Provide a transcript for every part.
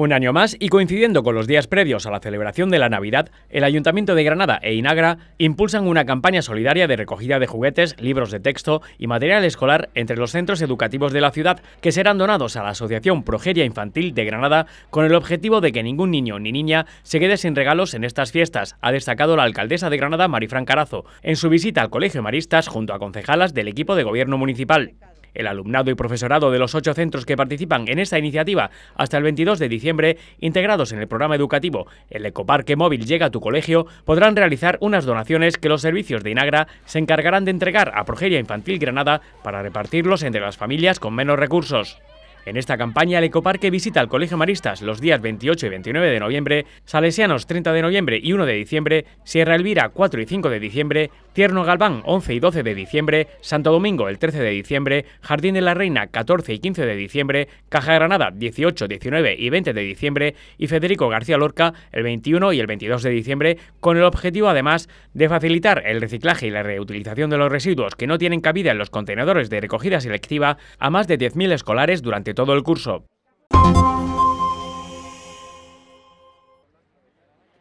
Un año más y coincidiendo con los días previos a la celebración de la Navidad, el Ayuntamiento de Granada e Inagra impulsan una campaña solidaria de recogida de juguetes, libros de texto y material escolar entre los centros educativos de la ciudad que serán donados a la Asociación Progeria Infantil de Granada con el objetivo de que ningún niño ni niña se quede sin regalos en estas fiestas, ha destacado la alcaldesa de Granada Marifran Carazo en su visita al Colegio Maristas junto a concejalas del equipo de gobierno municipal. El alumnado y profesorado de los ocho centros que participan en esta iniciativa hasta el 22 de diciembre, integrados en el programa educativo El Ecoparque Móvil Llega a tu Colegio, podrán realizar unas donaciones que los servicios de Inagra se encargarán de entregar a Progeria Infantil Granada para repartirlos entre las familias con menos recursos. En esta campaña, el Ecoparque visita al Colegio Maristas los días 28 y 29 de noviembre, Salesianos 30 de noviembre y 1 de diciembre, Sierra Elvira 4 y 5 de diciembre, Tierno Galván 11 y 12 de diciembre, Santo Domingo el 13 de diciembre, Jardín de la Reina 14 y 15 de diciembre, Caja Granada 18, 19 y 20 de diciembre y Federico García Lorca el 21 y el 22 de diciembre con el objetivo además de facilitar el reciclaje y la reutilización de los residuos que no tienen cabida en los contenedores de recogida selectiva a más de 10.000 escolares durante todo el curso.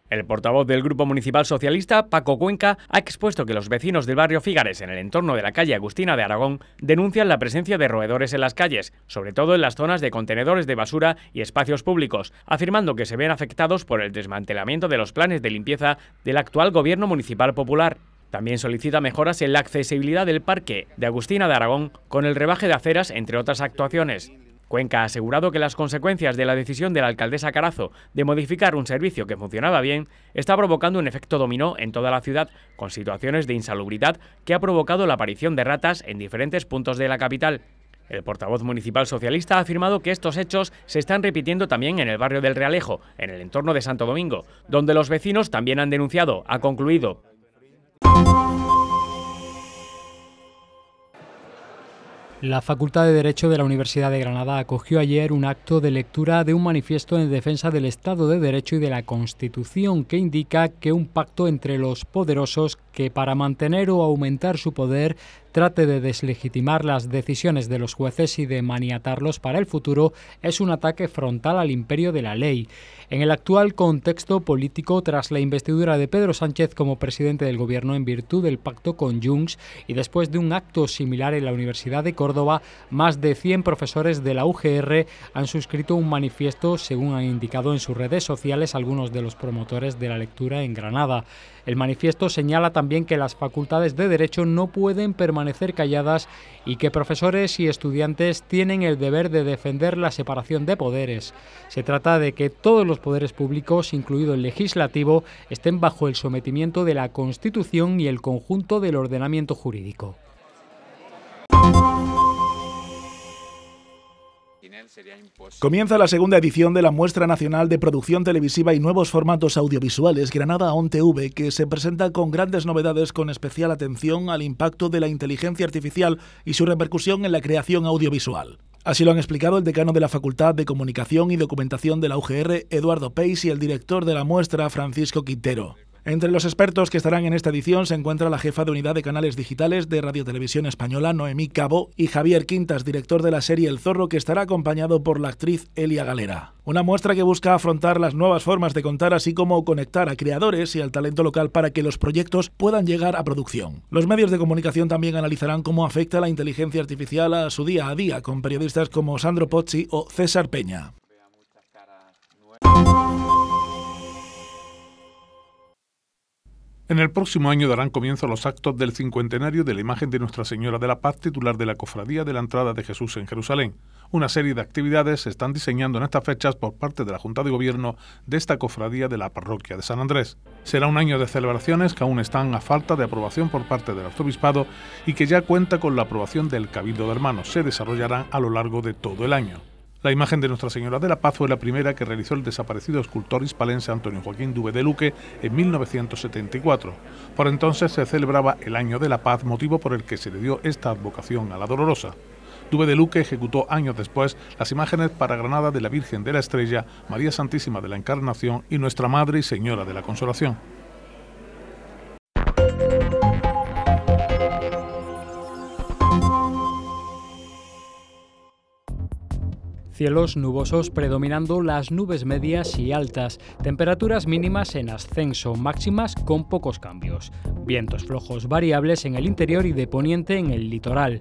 El portavoz del Grupo Municipal Socialista, Paco Cuenca, ha expuesto que los vecinos del barrio Figares, en el entorno de la calle Agustina de Aragón, denuncian la presencia de roedores en las calles, sobre todo en las zonas de contenedores de basura y espacios públicos, afirmando que se ven afectados por el desmantelamiento de los planes de limpieza del actual Gobierno Municipal Popular. También solicita mejoras en la accesibilidad del parque de Agustina de Aragón con el rebaje de aceras, entre otras actuaciones. Cuenca ha asegurado que las consecuencias de la decisión de la alcaldesa Carazo de modificar un servicio que funcionaba bien está provocando un efecto dominó en toda la ciudad, con situaciones de insalubridad que ha provocado la aparición de ratas en diferentes puntos de la capital. El portavoz municipal socialista ha afirmado que estos hechos se están repitiendo también en el barrio del Realejo, en el entorno de Santo Domingo, donde los vecinos también han denunciado, ha concluido. La Facultad de Derecho de la Universidad de Granada acogió ayer un acto de lectura de un manifiesto en defensa del Estado de Derecho y de la Constitución que indica que un pacto entre los poderosos que para mantener o aumentar su poder trate de deslegitimar las decisiones de los jueces y de maniatarlos para el futuro es un ataque frontal al imperio de la ley. En el actual contexto político, tras la investidura de Pedro Sánchez como presidente del gobierno en virtud del pacto con Junts y después de un acto similar en la Universidad de Córdoba, Córdoba, más de 100 profesores de la UGR han suscrito un manifiesto, según han indicado en sus redes sociales algunos de los promotores de la lectura en Granada. El manifiesto señala también que las facultades de Derecho no pueden permanecer calladas y que profesores y estudiantes tienen el deber de defender la separación de poderes. Se trata de que todos los poderes públicos, incluido el legislativo, estén bajo el sometimiento de la Constitución y el conjunto del ordenamiento jurídico. Comienza la segunda edición de la Muestra Nacional de Producción Televisiva y Nuevos Formatos Audiovisuales Granada On TV, que se presenta con grandes novedades con especial atención al impacto de la inteligencia artificial y su repercusión en la creación audiovisual. Así lo han explicado el decano de la Facultad de Comunicación y Documentación de la UGR, Eduardo Peis, y el director de la muestra, Francisco Quintero. Entre los expertos que estarán en esta edición se encuentra la jefa de unidad de canales digitales de Radio Televisión Española, Noemí Cabo, y Javier Quintas, director de la serie El Zorro, que estará acompañado por la actriz Elia Galera. Una muestra que busca afrontar las nuevas formas de contar, así como conectar a creadores y al talento local para que los proyectos puedan llegar a producción. Los medios de comunicación también analizarán cómo afecta la inteligencia artificial a su día a día, con periodistas como Sandro Pozzi o César Peña. En el próximo año darán comienzo los actos del cincuentenario de la imagen de Nuestra Señora de la Paz, titular de la Cofradía de la Entrada de Jesús en Jerusalén. Una serie de actividades se están diseñando en estas fechas por parte de la Junta de Gobierno de esta cofradía de la parroquia de San Andrés. Será un año de celebraciones que aún están a falta de aprobación por parte del arzobispado y que ya cuenta con la aprobación del Cabildo de Hermanos. Se desarrollarán a lo largo de todo el año la imagen de Nuestra Señora de la Paz fue la primera que realizó el desaparecido escultor hispalense Antonio Joaquín Duve de Luque en 1974. Por entonces se celebraba el Año de la Paz, motivo por el que se le dio esta advocación a la Dolorosa. Duve de Luque ejecutó años después las imágenes para Granada de la Virgen de la Estrella, María Santísima de la Encarnación y Nuestra Madre y Señora de la Consolación. Cielos nubosos predominando las nubes medias y altas, temperaturas mínimas en ascenso, máximas con pocos cambios, vientos flojos variables en el interior y de poniente en el litoral.